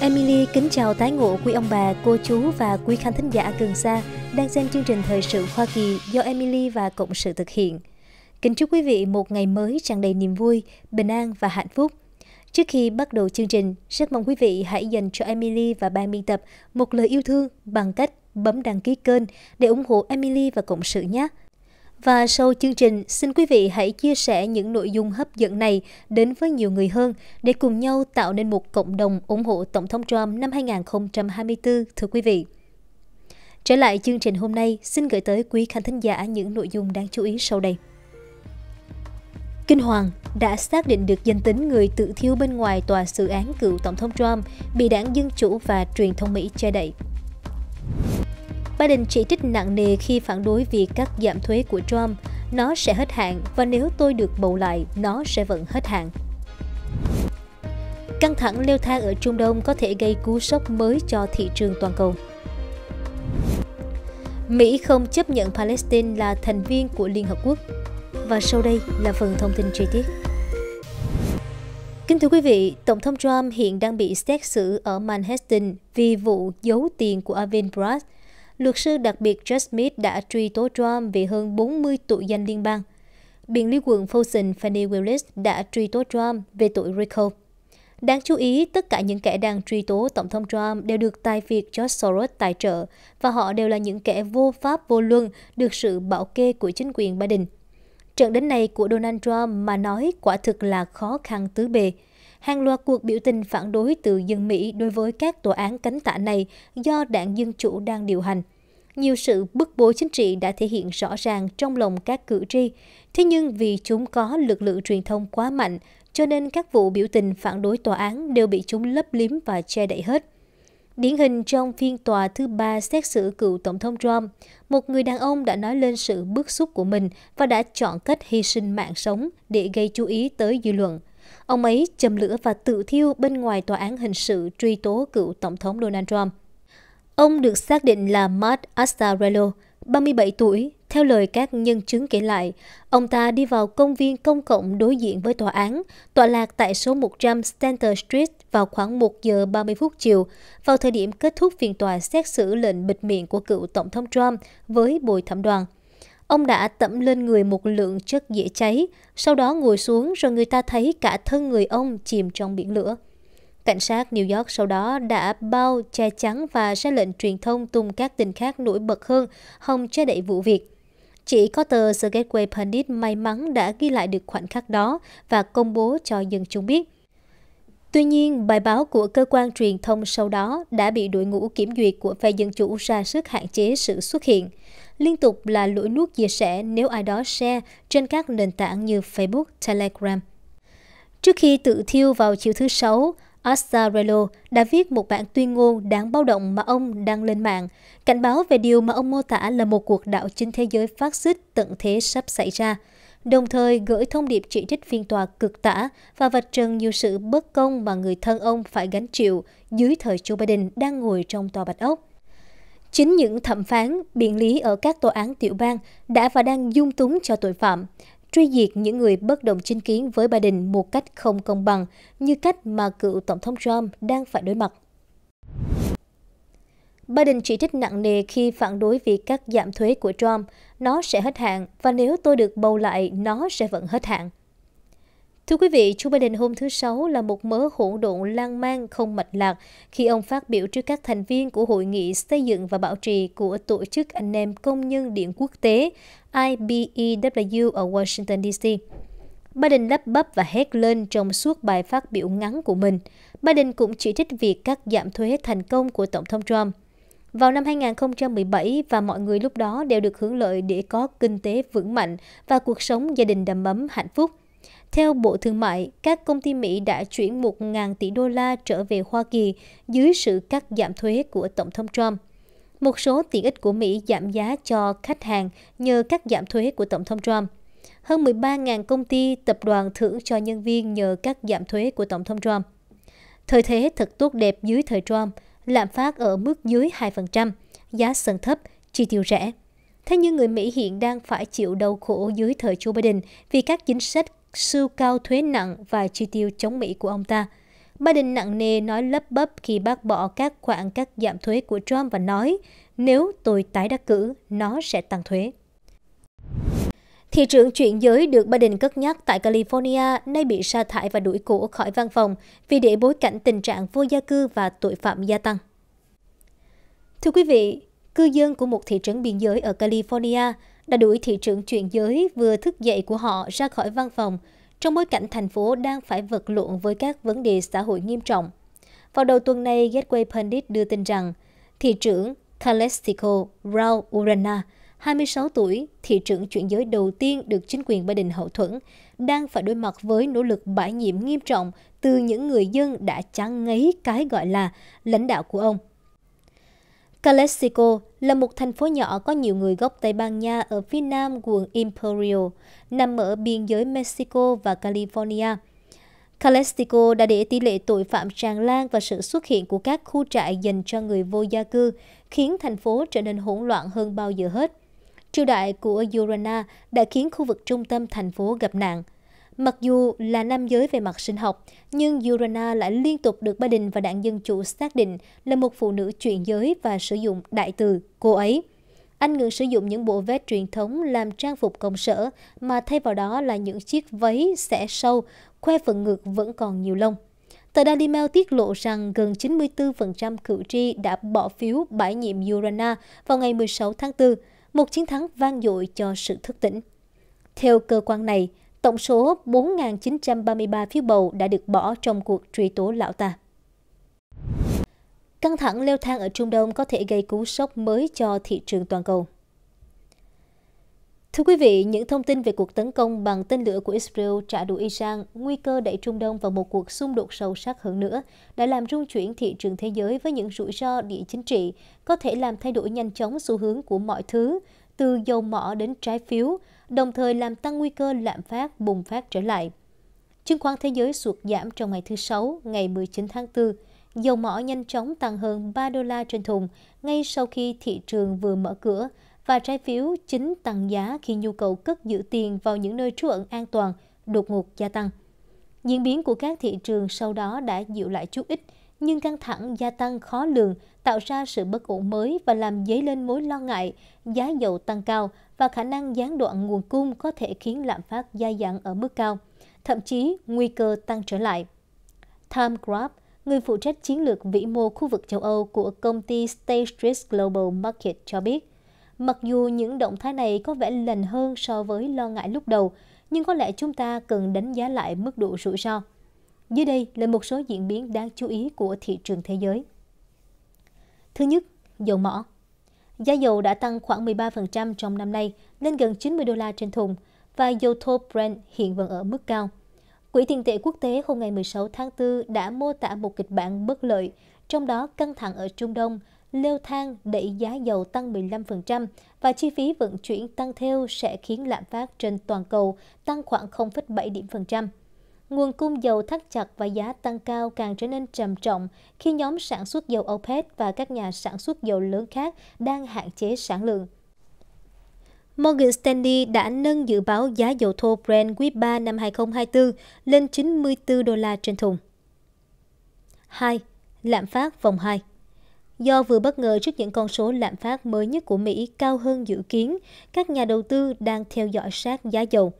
Emily kính chào tái ngộ quý ông bà, cô chú và quý khán thính giả gần xa đang xem chương trình Thời sự Hoa Kỳ do Emily và Cộng sự thực hiện. Kính chúc quý vị một ngày mới tràn đầy niềm vui, bình an và hạnh phúc. Trước khi bắt đầu chương trình, rất mong quý vị hãy dành cho Emily và ban biên tập một lời yêu thương bằng cách bấm đăng ký kênh để ủng hộ Emily và Cộng sự nhé. Và sau chương trình, xin quý vị hãy chia sẻ những nội dung hấp dẫn này đến với nhiều người hơn để cùng nhau tạo nên một cộng đồng ủng hộ Tổng thống Trump năm 2024, thưa quý vị. Trở lại chương trình hôm nay, xin gửi tới quý khán thính giả những nội dung đáng chú ý sau đây. Kinh Hoàng đã xác định được danh tính người tự thiêu bên ngoài tòa xử án cựu Tổng thống Trump bị đảng Dân Chủ và truyền thông Mỹ che đậy. Biden chỉ trích nặng nề khi phản đối việc cắt giảm thuế của Trump. Nó sẽ hết hạn và nếu tôi được bầu lại, nó sẽ vẫn hết hạn. Căng thẳng leo thang ở Trung Đông có thể gây cú sốc mới cho thị trường toàn cầu. Mỹ không chấp nhận Palestine là thành viên của Liên Hợp Quốc. Và sau đây là phần thông tin chi tiết. Kính thưa quý vị, Tổng thống Trump hiện đang bị xét xử ở Manhattan vì vụ giấu tiền của Alvin Bragg, luật sư đặc biệt Jack Smith đã truy tố Trump về hơn 40 tội danh liên bang. Biện lý quận Fulton, Fannie Willis đã truy tố Trump về tội RICO. Đáng chú ý, tất cả những kẻ đang truy tố Tổng thống Trump đều được tài phiệt George Soros tài trợ và họ đều là những kẻ vô pháp vô luân được sự bảo kê của chính quyền Biden. Trận đánh này của Donald Trump mà nói quả thực là khó khăn tứ bề. Hàng loạt cuộc biểu tình phản đối từ dân Mỹ đối với các tòa án cánh tả này do đảng Dân Chủ đang điều hành. Nhiều sự bức bối chính trị đã thể hiện rõ ràng trong lòng các cử tri. Thế nhưng vì chúng có lực lượng truyền thông quá mạnh, cho nên các vụ biểu tình phản đối tòa án đều bị chúng lấp liếm và che đậy hết. Điển hình trong phiên tòa thứ ba xét xử cựu Tổng thống Trump, một người đàn ông đã nói lên sự bức xúc của mình và đã chọn cách hy sinh mạng sống để gây chú ý tới dư luận. Ông ấy châm lửa và tự thiêu bên ngoài tòa án hình sự truy tố cựu Tổng thống Donald Trump. Ông được xác định là Matt Astarello, 37 tuổi. Theo lời các nhân chứng kể lại, ông ta đi vào công viên công cộng đối diện với tòa án, tọa lạc tại số 100 Stanton Street vào khoảng 1 giờ 30 phút chiều, vào thời điểm kết thúc phiên tòa xét xử lệnh bịt miệng của cựu Tổng thống Trump với bồi thẩm đoàn. Ông đã tẩm lên người một lượng chất dễ cháy, sau đó ngồi xuống rồi người ta thấy cả thân người ông chìm trong biển lửa. Cảnh sát New York sau đó đã bao che chắn và ra lệnh truyền thông tung các tin khác nổi bật hơn, hòng che đậy vụ việc. Chỉ có tờ The Gateway Pundit may mắn đã ghi lại được khoảnh khắc đó và công bố cho dân chúng biết. Tuy nhiên, bài báo của cơ quan truyền thông sau đó đã bị đội ngũ kiểm duyệt của phe Dân Chủ ra sức hạn chế sự xuất hiện – liên tục là lũi nuốt chia sẻ nếu ai đó share trên các nền tảng như Facebook, Telegram. Trước khi tự thiêu vào chiều thứ Sáu, Astarello đã viết một bản tuyên ngôn đáng báo động mà ông đăng lên mạng, cảnh báo về điều mà ông mô tả là một cuộc đảo chính thế giới phát xít tận thế sắp xảy ra, đồng thời gửi thông điệp chỉ trích phiên tòa cực tả và vạch trần nhiều sự bất công mà người thân ông phải gánh chịu dưới thời Joe Biden đang ngồi trong tòa Bạch Ốc. Chính những thẩm phán, biện lý ở các tòa án tiểu bang đã và đang dung túng cho tội phạm, truy diệt những người bất đồng chính kiến với Biden một cách không công bằng, như cách mà cựu Tổng thống Trump đang phải đối mặt. Biden chỉ trích nặng nề khi phản đối việc cắt giảm thuế của Trump. Nó sẽ hết hạn và nếu tôi được bầu lại, nó sẽ vẫn hết hạn. Thưa quý vị, Joe Biden hôm thứ Sáu là một mớ hỗn độn lan man không mạch lạc khi ông phát biểu trước các thành viên của Hội nghị Xây dựng và Bảo trì của Tổ chức Anh em Công nhân Điện Quốc tế IBEW ở Washington, D.C. Biden lắp bắp và hét lên trong suốt bài phát biểu ngắn của mình. Biden cũng chỉ trích việc cắt giảm thuế thành công của Tổng thống Trump. Vào năm 2017 và mọi người lúc đó đều được hưởng lợi để có kinh tế vững mạnh và cuộc sống gia đình đầm ấm hạnh phúc – theo Bộ Thương mại, các công ty Mỹ đã chuyển 1.000 tỷ đô la trở về Hoa Kỳ dưới sự cắt giảm thuế của Tổng thống Trump. Một số tiện ích của Mỹ giảm giá cho khách hàng nhờ cắt giảm thuế của Tổng thống Trump. Hơn 13.000 công ty, tập đoàn thưởng cho nhân viên nhờ cắt giảm thuế của Tổng thống Trump. Thời thế thật tốt đẹp dưới thời Trump, lạm phát ở mức dưới 2%, giá sân thấp, chi tiêu rẻ. Thế nhưng người Mỹ hiện đang phải chịu đau khổ dưới thời Joe Biden vì các chính sách siêu cao thuế nặng và chi tiêu chống Mỹ của ông ta. Biden nặng nề nói lấp bấp khi bác bỏ các khoản cắt giảm thuế của Trump và nói nếu tôi tái đắc cử, nó sẽ tăng thuế. Thị trưởng chuyển giới được Biden cất nhắc tại California nay bị sa thải và đuổi cổ khỏi văn phòng vì để bối cảnh tình trạng vô gia cư và tội phạm gia tăng. Thưa quý vị, cư dân của một thị trấn biên giới ở California đã đuổi thị trưởng chuyển giới vừa thức dậy của họ ra khỏi văn phòng trong bối cảnh thành phố đang phải vật lộn với các vấn đề xã hội nghiêm trọng. Vào đầu tuần này, Gateway Pundit đưa tin rằng thị trưởng Kalestico Rao Urana, 26 tuổi, thị trưởng chuyển giới đầu tiên được chính quyền Biden hậu thuẫn, đang phải đối mặt với nỗ lực bãi nhiệm nghiêm trọng từ những người dân đã chán ngấy cái gọi là lãnh đạo của ông. Calexico là một thành phố nhỏ có nhiều người gốc Tây Ban Nha ở phía nam quận Imperial, nằm ở biên giới Mexico và California. Calexico đã để tỷ lệ tội phạm tràn lan và sự xuất hiện của các khu trại dành cho người vô gia cư khiến thành phố trở nên hỗn loạn hơn bao giờ hết. Triều đại của Urana đã khiến khu vực trung tâm thành phố gặp nạn – Mặc dù là nam giới về mặt sinh học, nhưng Urana lại liên tục được Ba Đình và đảng Dân Chủ xác định là một phụ nữ chuyển giới và sử dụng đại từ cô ấy. Anh ngừng sử dụng những bộ vest truyền thống làm trang phục công sở, mà thay vào đó là những chiếc váy xẻ sâu, khoe phần ngực vẫn còn nhiều lông. Tờ Daily Mail tiết lộ rằng gần 94% cử tri đã bỏ phiếu bãi nhiệm Urana vào ngày 16 tháng 4, một chiến thắng vang dội cho sự thức tỉnh. Theo cơ quan này, Tổng số 4.933 phiếu bầu đã được bỏ trong cuộc truy tố lão ta. Căng thẳng leo thang ở Trung Đông có thể gây cú sốc mới cho thị trường toàn cầu. Thưa quý vị, những thông tin về cuộc tấn công bằng tên lửa của Israel trả đũa Iran, nguy cơ đẩy Trung Đông vào một cuộc xung đột sâu sắc hơn nữa, đã làm rung chuyển thị trường thế giới với những rủi ro địa chính trị, có thể làm thay đổi nhanh chóng xu hướng của mọi thứ, từ dầu mỏ đến trái phiếu, đồng thời làm tăng nguy cơ lạm phát bùng phát trở lại. Chứng khoán thế giới sụt giảm trong ngày thứ Sáu, ngày 19 tháng 4. Dầu mỏ nhanh chóng tăng hơn 3 đô la trên thùng ngay sau khi thị trường vừa mở cửa và trái phiếu chính tăng giá khi nhu cầu cất giữ tiền vào những nơi trú ẩn an toàn đột ngột gia tăng. Diễn biến của các thị trường sau đó đã dịu lại chút ít nhưng căng thẳng gia tăng khó lường tạo ra sự bất ổn mới và làm dấy lên mối lo ngại giá dầu tăng cao và khả năng gián đoạn nguồn cung có thể khiến lạm phát gia giảm ở mức cao, thậm chí nguy cơ tăng trở lại. Tom Grab, người phụ trách chiến lược vĩ mô khu vực châu Âu của công ty State Street Global Market cho biết, mặc dù những động thái này có vẻ lành hơn so với lo ngại lúc đầu, nhưng có lẽ chúng ta cần đánh giá lại mức độ rủi ro. Dưới đây là một số diễn biến đáng chú ý của thị trường thế giới. Thứ nhất, dầu mỏ. Giá dầu đã tăng khoảng 13% trong năm nay, lên gần 90 đô la trên thùng, và dầu thô Brent hiện vẫn ở mức cao. Quỹ tiền tệ quốc tế hôm ngày 16 tháng 4 đã mô tả một kịch bản bất lợi, trong đó căng thẳng ở Trung Đông, leo thang đẩy giá dầu tăng 15% và chi phí vận chuyển tăng theo sẽ khiến lạm phát trên toàn cầu tăng khoảng 0,7 điểm phần trăm nguồn cung dầu thắt chặt và giá tăng cao càng trở nên trầm trọng khi nhóm sản xuất dầu OPEC và các nhà sản xuất dầu lớn khác đang hạn chế sản lượng. Morgan Stanley đã nâng dự báo giá dầu thô Brent quý 3 năm 2024 lên 94 đô la trên thùng. 2. Lạm phát vòng 2 Do vừa bất ngờ trước những con số lạm phát mới nhất của Mỹ cao hơn dự kiến, các nhà đầu tư đang theo dõi sát giá dầu.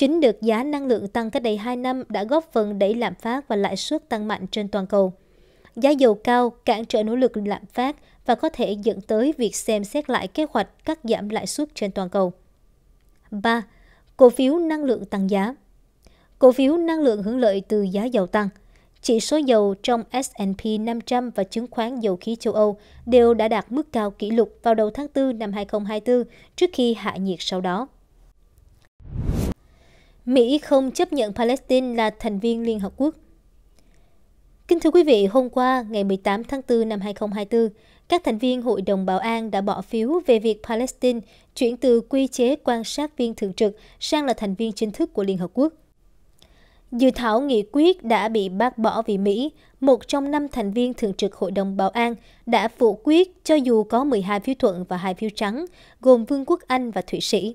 Chính được giá năng lượng tăng cách đây 2 năm đã góp phần đẩy lạm phát và lãi suất tăng mạnh trên toàn cầu. Giá dầu cao cản trở nỗ lực lạm phát và có thể dẫn tới việc xem xét lại kế hoạch cắt giảm lãi suất trên toàn cầu. 3. Cổ phiếu năng lượng tăng giá Cổ phiếu năng lượng hưởng lợi từ giá dầu tăng. Chỉ số dầu trong S&P 500 và chứng khoán dầu khí châu Âu đều đã đạt mức cao kỷ lục vào đầu tháng 4 năm 2024 trước khi hạ nhiệt sau đó. Mỹ không chấp nhận Palestine là thành viên Liên Hợp Quốc. Kính thưa quý vị, hôm qua, ngày 18 tháng 4 năm 2024, các thành viên Hội đồng Bảo an đã bỏ phiếu về việc Palestine chuyển từ quy chế quan sát viên thường trực sang là thành viên chính thức của Liên Hợp Quốc. Dự thảo nghị quyết đã bị bác bỏ vì Mỹ, một trong năm thành viên thường trực Hội đồng Bảo an, đã phủ quyết cho dù có 12 phiếu thuận và hai phiếu trắng, gồm Vương quốc Anh và Thụy Sĩ.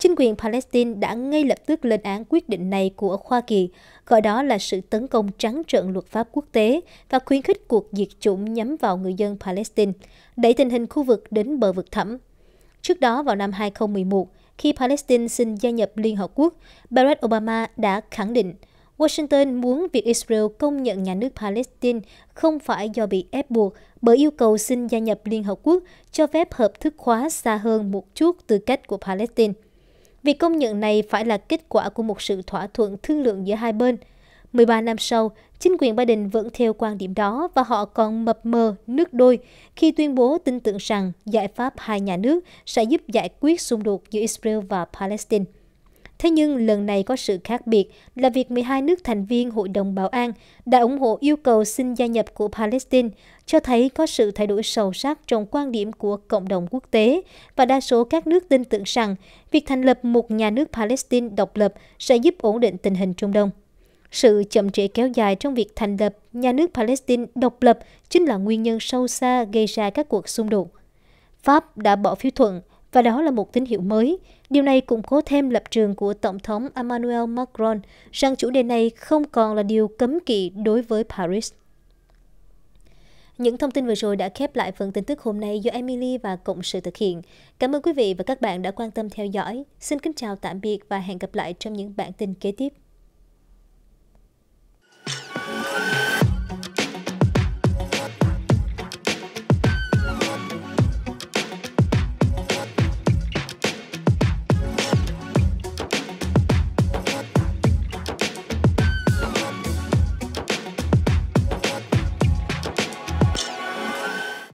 Chính quyền Palestine đã ngay lập tức lên án quyết định này của Hoa Kỳ, gọi đó là sự tấn công trắng trợn luật pháp quốc tế và khuyến khích cuộc diệt chủng nhắm vào người dân Palestine, đẩy tình hình khu vực đến bờ vực thẳm. Trước đó vào năm 2011, khi Palestine xin gia nhập Liên Hợp Quốc, Barack Obama đã khẳng định Washington muốn việc Israel công nhận nhà nước Palestine không phải do bị ép buộc bởi yêu cầu xin gia nhập Liên Hợp Quốc cho phép hợp thức hóa xa hơn một chút tư cách của Palestine. Việc công nhận này phải là kết quả của một sự thỏa thuận thương lượng giữa hai bên. 13 năm sau, chính quyền Biden vẫn theo quan điểm đó và họ còn mập mờ nước đôi khi tuyên bố tin tưởng rằng giải pháp hai nhà nước sẽ giúp giải quyết xung đột giữa Israel và Palestine. Thế nhưng lần này có sự khác biệt là việc 12 nước thành viên Hội đồng Bảo an đã ủng hộ yêu cầu xin gia nhập của Palestine, cho thấy có sự thay đổi sâu sắc trong quan điểm của cộng đồng quốc tế và đa số các nước tin tưởng rằng việc thành lập một nhà nước Palestine độc lập sẽ giúp ổn định tình hình Trung Đông. Sự chậm trễ kéo dài trong việc thành lập nhà nước Palestine độc lập chính là nguyên nhân sâu xa gây ra các cuộc xung đột. Pháp đã bỏ phiếu thuận và đó là một tín hiệu mới. Điều này củng cố thêm lập trường của Tổng thống Emmanuel Macron rằng chủ đề này không còn là điều cấm kỵ đối với Paris. Những thông tin vừa rồi đã khép lại phần tin tức hôm nay do Emily và Cộng sự thực hiện. Cảm ơn quý vị và các bạn đã quan tâm theo dõi. Xin kính chào tạm biệt và hẹn gặp lại trong những bản tin kế tiếp.